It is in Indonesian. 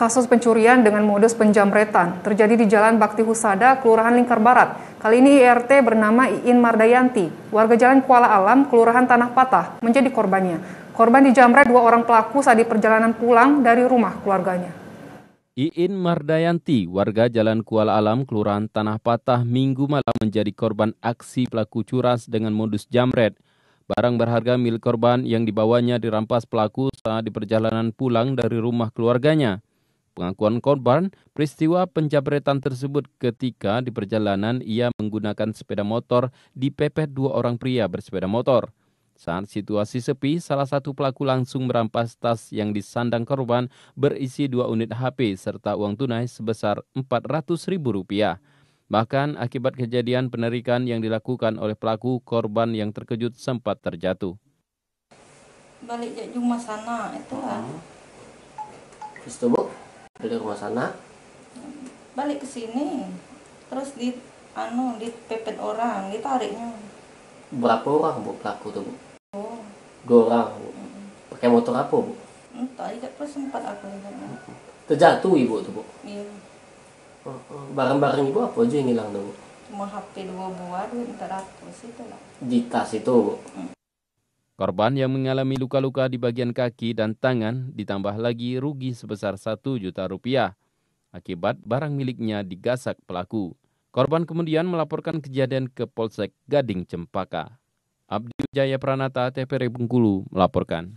kasus pencurian dengan modus penjamretan terjadi di Jalan Bakti Husada, Kelurahan Lingkar Barat. Kali ini IRT bernama Iin Mardayanti, warga Jalan Kuala Alam, Kelurahan Tanah Patah, menjadi korbannya. Korban dijamret dua orang pelaku saat di perjalanan pulang dari rumah keluarganya. Iin Mardayanti, warga Jalan Kuala Alam, Kelurahan Tanah Patah, minggu malam menjadi korban aksi pelaku curas dengan modus jamret. Barang berharga milik korban yang dibawanya dirampas pelaku saat di perjalanan pulang dari rumah keluarganya. Pengakuan korban, peristiwa penjabretan tersebut ketika di perjalanan ia menggunakan sepeda motor dipepet dua orang pria bersepeda motor. Saat situasi sepi, salah satu pelaku langsung merampas tas yang disandang korban berisi dua unit HP serta uang tunai sebesar Rp400.000. Bahkan akibat kejadian penerikan yang dilakukan oleh pelaku, korban yang terkejut sempat terjatuh. Balik ke sana itu kan. Terus dari rumah sana balik ke sini terus di anu pepet orang ditariknya berapa orang bu pelaku tuh bu oh. dua orang bu pakai motor apa bu entah tidak pernah sempat aku terjatuh ibu tuh bu iya barang-barang ibu apa aja yang hilang tuh bu cuma HP dua buah duit ratus itu lah di tas itu bu mm. Korban yang mengalami luka-luka di bagian kaki dan tangan ditambah lagi rugi sebesar 1 juta rupiah akibat barang miliknya digasak pelaku. Korban kemudian melaporkan kejadian ke Polsek Gading Cempaka. Abdi Jaya Pranata, TPR Bengkulu melaporkan.